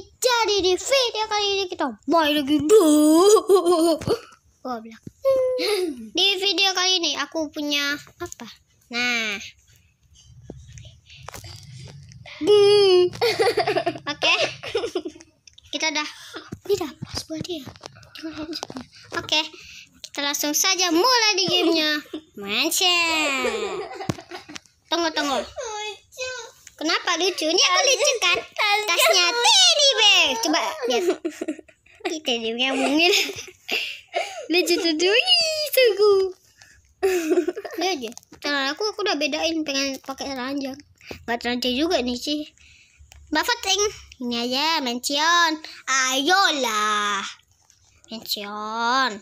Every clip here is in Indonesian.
jadi di video kali ini kita main lagi goblok di video kali ini aku punya apa nah oke okay. kita dah ini dah pas buat dia oke okay. kita langsung saja mulai di gamenya mancing tunggu tunggu Kenapa lucu? Ini aku lucu kan? Tasnya sakit kita juga mungkin lucu tuh seru ini aja celana aku aku udah bedain pengen pakai ranjang nggak terancam juga nih sih Bafating ini aja mention ayolah mention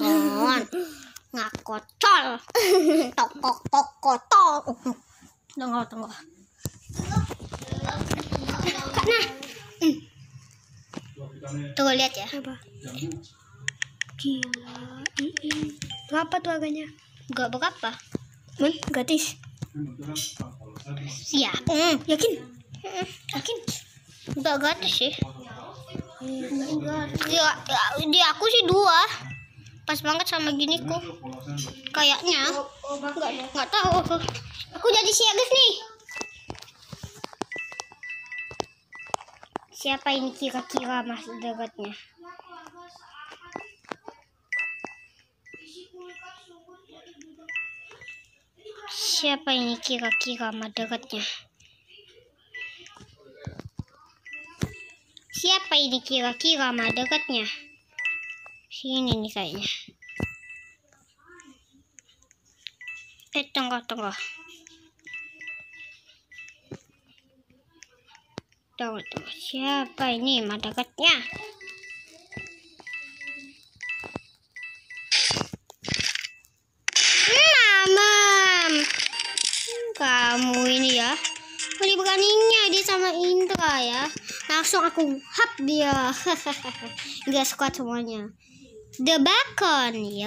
on ngakocol tokok tokok tok tunggu tunggu nah Tunggu lihat ya. Apa? Gila. Berapa tuh harganya? Enggak berapa. Men, gratis. Iya. Hmm. yakin? Mm, yakin? Gak gratis sih. ya, ya dia aku sih dua. Pas banget sama gini kok. Kayaknya. nggak nggak tahu. Aku jadi sheriff nih. Siapa ini kira-kira mas dekatnya? Siapa ini kira-kira dekatnya Siapa ini kira-kira dekatnya Sini nih kayaknya. Eh, tunggu, tunggu. Tunggu, tunggu. Siapa ini madagatnya? dekatnya? Kamu ini ya. ini beraninya dia sama Indra ya. Langsung aku hap dia. Enggak squad semuanya. The Bacon, i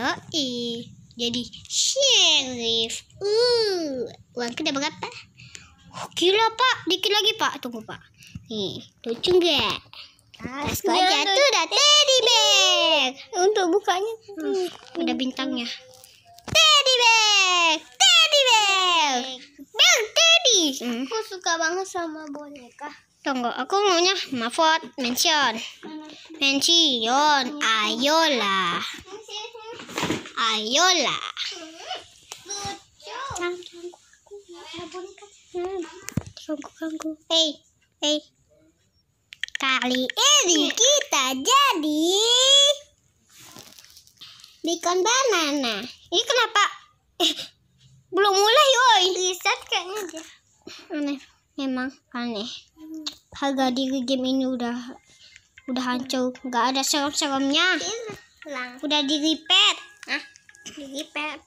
Jadi sheriff. Uh, uang kita berapa? Oh, gila pak, dikit lagi pak. Tunggu pak. Nih, lucu gak? Tasku tuh udah teddy bear. Untuk bukanya hmm. ada bintangnya. Teddy bear, teddy bear, bear teddy. Hmm. Aku suka banget sama boneka. Tunggu, aku maunya Mafot mention. Mention, ayolah. Ayolah. Kanggu, kanggu. Hey, hey. Kali ini kita jadi bikin banana. Ini kenapa? Eh, belum mulai, woi. Reset kayaknya aja. Aneh, memang aneh. Harga di game ini udah udah hancur, nggak ada serem-seremnya. Udah di repair. Ah, di repeat.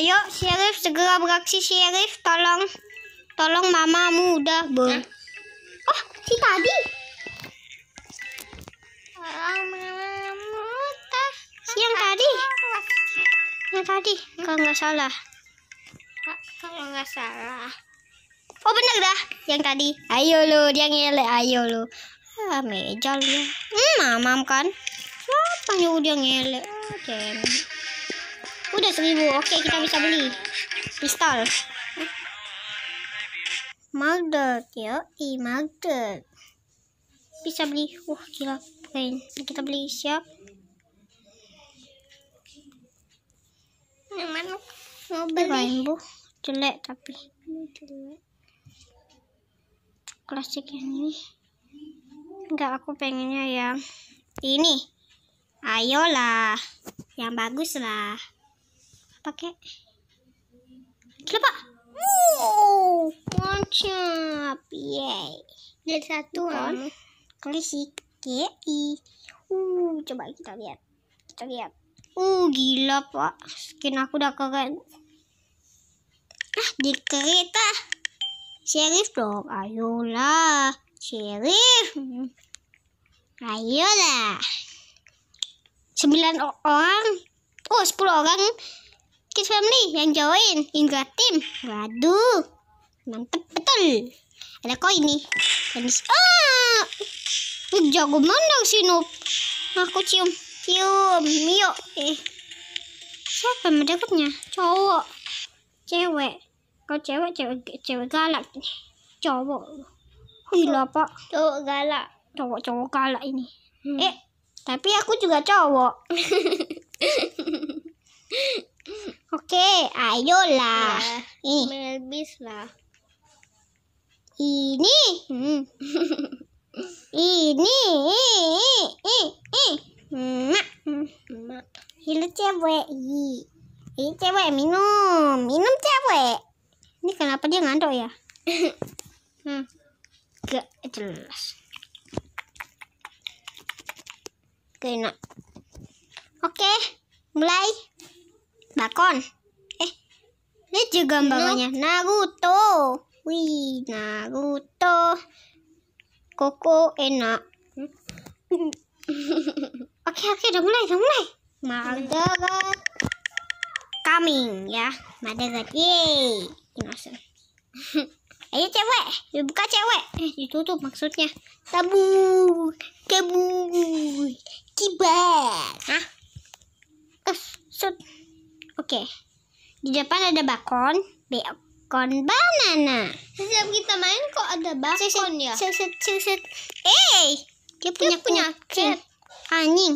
Ayo, Sheriff, segera beraksi, Sheriff, tolong. Tolong mamamu udah, Bu. Oh, si tadi. mamamu Tolong Yang tadi. Yang tadi, kalau nggak salah. Kalau nggak salah. Oh bener dah, yang tadi. Ayo lu, dia ngele, ayo lu. Ah, meja lu. Ya. Hmm, mamam kan. Siapa yang udah ngele? Oke. Udah seribu, oke kita bisa beli pistol. Magdog ya, i Magdog bisa beli wah gila keren. kita beli siap mana mau beli rainbow jelek tapi ini klasik yang ini enggak aku pengennya yang ini ayolah yang bagus lah pakai pak. Wow, mantap. Yeay. Dari satu kan. Klasik. GI. Uh, coba kita lihat. Kita lihat. Uh, gila, Pak. Skin aku udah keren. Ah, di kereta. Sheriff dong. Ayolah. Sheriff. Ayolah. sembilan orang. Oh, sepuluh orang Kids Family yang join Indra Tim. Waduh, mantep betul. Ada koin ah! ini, Dan ah, jago mana sih nup? Aku cium, cium, Mio. Eh, siapa mendapatnya? mendekatnya? Cowok, cewek. Kau cewek, cewek, cewek galak. Cowok. Gila pak. Cowok galak. Cowok, cowok galak ini. Hmm. Eh, tapi aku juga cowok. Oke, ayolah. Iya, Ih. Melbis lah. Ini. Hmm. ini. Mak. Mak. Hilu cewek. Ini cewek minum. Minum cewek. Ini kenapa dia ngantuk ya? hmm. Gak jelas. Oke, nak. Oke, mulai. Bakon. Nah, eh, ini juga mbaknya. Naruto. Wih, Naruto. Koko enak. oke, oke, udah mulai, udah mulai. Madara coming ya. Madara, Yeay. Innocent. Ayo cewek, dibuka cewek. Eh, ditutup maksudnya. Tabu, tabu, kibar. Hah? Kesut. Eh, Oke. Di depan ada bakon, bacon banana. Setiap kita main kok ada bakon ya? Seset, seset. Eh, dia punya, dia punya kucing. Anjing.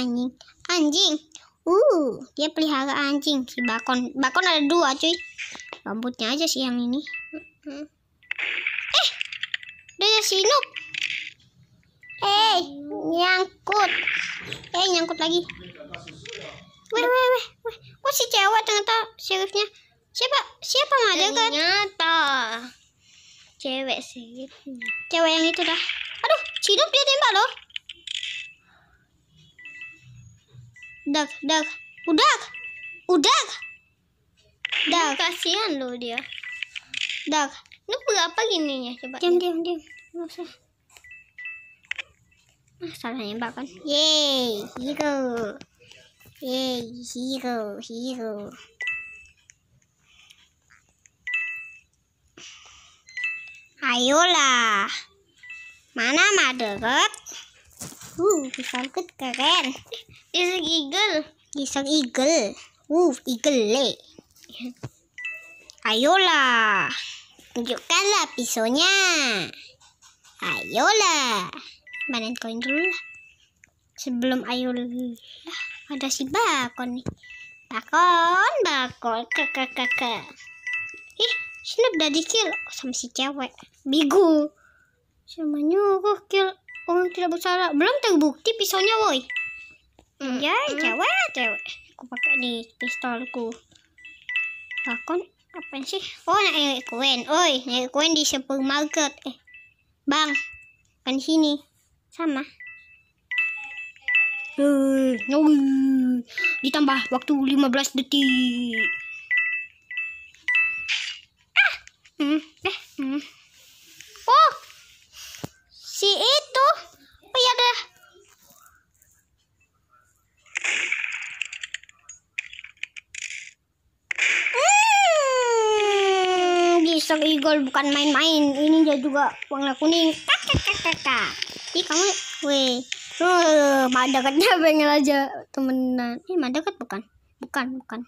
Anjing. Anjing. Uh, dia pelihara anjing si bakon. Bakon ada dua, cuy. Rambutnya aja sih yang ini. Eh, dia sinuk. Eh, nyangkut. Eh, nyangkut lagi weh weh weh weh kok si cewek ternyata sheriffnya? siapa siapa kan? ternyata cewek sheriffnya. cewek yang itu dah aduh cidup dia tembak loh dak dak udah udah dak kasihan loh dia dak ini berapa gininya coba diam diam diam nggak usah ah, salah nembak kan yeay gitu Yay, hero, hero. Ayolah. Mana Maderot? Uh, disangkut keren. Pisang eagle. pisang eagle. Uh, eagle le. Ayolah. Tunjukkanlah pisaunya. Ayolah. Mana koin dulu lah. Sebelum ayolah ada si bakon nih bakon bakon kakak kakak ih sini udah dikil oh, sama si cewek bigu sama nyuruh kill orang tidak bersalah belum terbukti pisaunya woi mm. ya mm. cewek cewek aku pakai di pistolku bakon apa sih oh naik kuen oi naik kuen di supermarket eh bang kan sini sama Ditambah waktu 15 detik. Ah. Hmm. Eh. Hmm. Oh. Si itu. Oh ya deh. Mr. Hmm, Eagle bukan main-main. Ini dia juga warna kuning. Kakak kakak kakak. Ih kamu, weh. Uh, madakatnya pengen aja temenan. Ini eh, bukan? Bukan, bukan.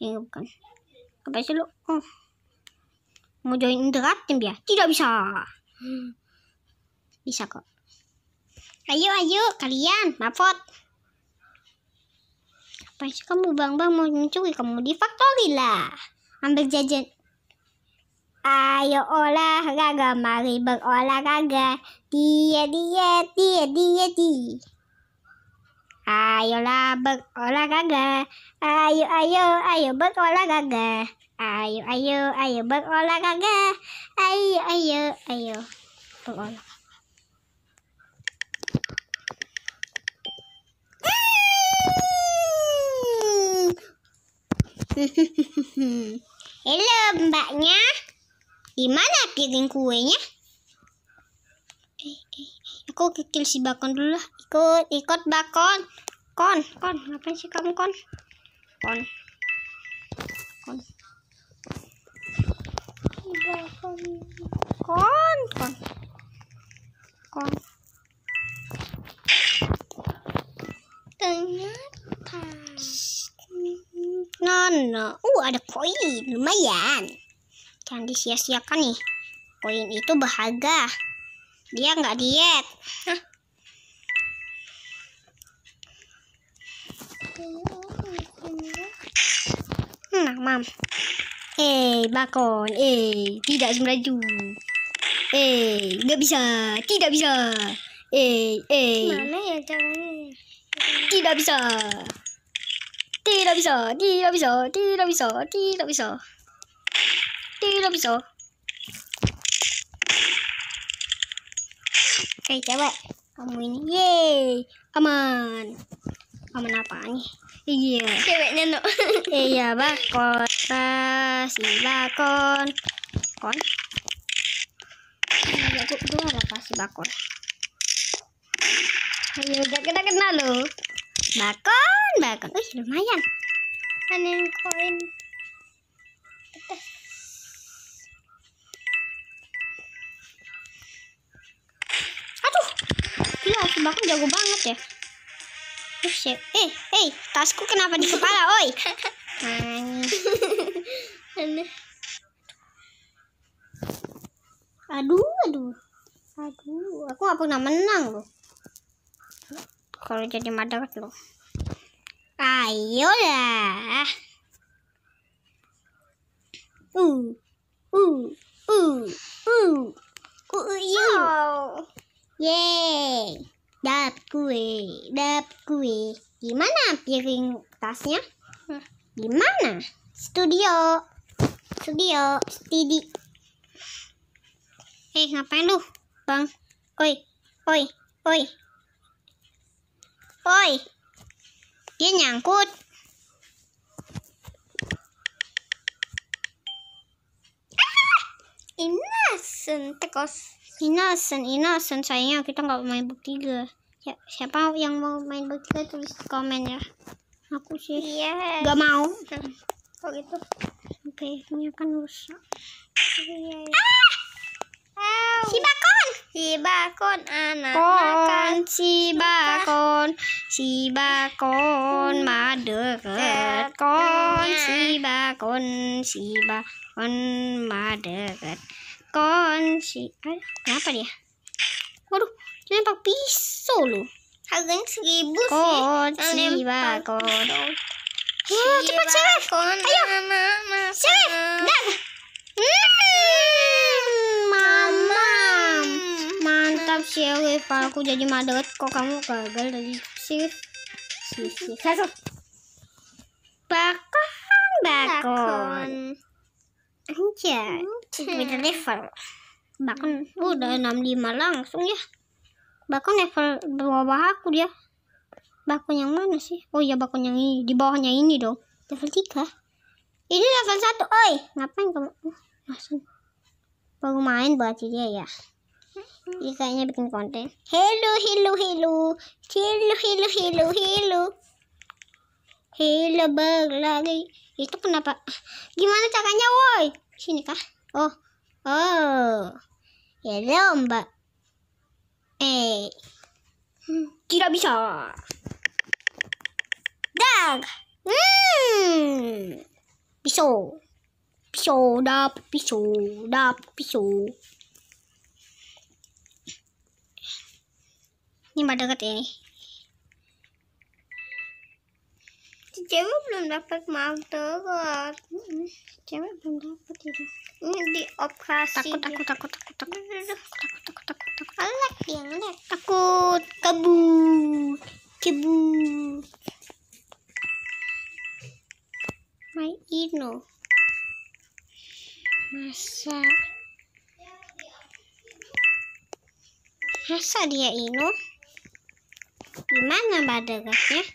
Ini iya, bukan. Apa sih lu? Oh. Mau join interatim ya? Tidak bisa. Bisa kok. Ayo, ayo kalian, mapot. Apa sih kamu bang bang mau mencuri kamu di factory lah. Ambil jajan Ayo olahraga, mari berolahraga. Dia, dia, dia, dia, dia. Ayolah berolahraga. Ayo, ayo, ayo berolahraga. Ayo, ayo, ayo berolahraga. Ayo, ayo, ayo berolahraga. Hello mbaknya. Gimana piring kuenya? Eh, eh, aku kikil si bakon dulu lah. Ikut, ikut bakon. Kon, kon, ngapain sih kamu kon? Kon. Kon. Bakon. Kon, kon. Kon. Ternyata. Nono. Uh, ada koin. Lumayan. Jangan disia-siakan nih. Koin itu berharga. Dia nggak diet. Hah. Nah, mam. Eh, bakon. Eh, tidak semeraju. Eh, nggak bisa. Tidak bisa. Eh, eh. Mana ya caranya? Tidak bisa. Tidak bisa. Tidak bisa. Tidak bisa. Tidak bisa. Tidak bisa bisa. hey cewek, kamu ini, yeay, aman. Aman apa nih? Iya. Ceweknya no. iya bakon, si bakon, kon. Iya, tuh dua apa si bakon? Ayo udah kita kenal loh. Bakon, bakon. Ih, lumayan. Aneh koin. Gila, si jago banget ya. Oh, shit. Eh, hey, tasku kenapa di kepala, oi? Aneh. Aduh, aduh. Aduh, aku nggak pernah menang loh. Kalau jadi madarat loh. Ayolah. Uh, uh, uh, uh, uh, uh, uh, uh, uh, uh, uh, uh, uh, Yeay, dapat kue, dapat kue. Gimana piring tasnya? Gimana? Studio, studio, studi. Eh, ngapain lu, bang? Oi, oi, oi. Oi, dia nyangkut. Ah, innocent, innocent innocent sayangnya kita nggak main book tiga ya siapa yang mau main book tiga tulis di komen ya aku sih yes. Gak mau kok oh, gitu oke ini kan rusak iya, iya. Ah, si bakon si bakon anak makan si bakon si bakon hmm. madeket iya. kon si bakon si bakon madeket konsi si, kenapa dia waduh dia nembak pisau lu. harganya seribu sih konsi bakon ya cepat cewek nah, nah, ayo nah, cewek dan hmm, mama mantap aku jadi madet kok kamu gagal tadi sih sih sih bakon bakon Anjir, Kita level. Bahkan hmm. oh, udah 65 langsung ya. Bahkan level bawah aku dia. Bakun yang mana sih? Oh iya bakun yang ini. Di bawahnya ini dong. Level 3. Ini level 1. Oi, ngapain kamu? Oh, langsung. Baru main buat dia ya. Ini kayaknya bikin konten. Hello, hello, hello. Hello, hello, hello, hello. Hila berlari lagi. Itu kenapa? Gimana caranya, woi? Sini kah? Oh. Oh. Ya lomba. Eh. Hmm, tidak bisa. Dag. Hmm. Pisau. Pisau, dap, pisau, dap, pisau. Ini mah deket ya cewek belum dapat martabak cewek belum dapat itu ya. ini di operasi takut takut takut takut takut takut takut takut takut takut yang takut takut kebu kebu my ino masa masa dia ino gimana badagaknya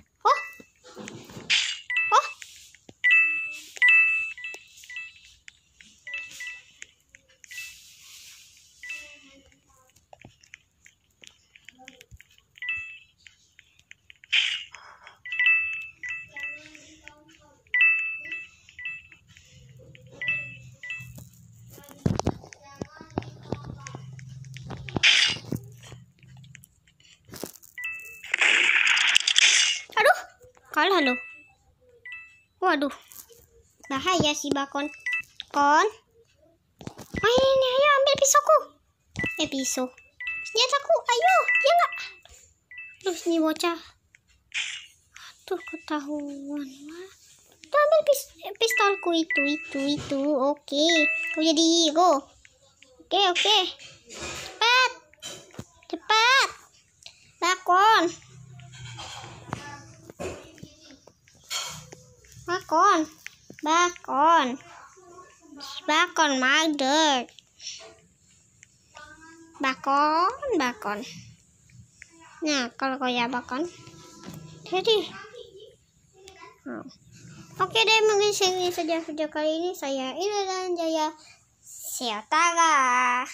kalah loh waduh bahaya si bakon kon oh ini, ini ayo ambil pisauku eh pisau senjataku ayo ya enggak terus nih bocah tuh ketahuan lah tuh ambil pis eh, pistolku itu itu itu oke okay. aku jadi go oke okay, oke okay. on. Back on my dirt. Back on, back on. Nah, kalau kau ya back on. Jadi. Oh. Oke deh, mungkin sini saja video kali ini. Saya Ira dan Jaya. Siotara.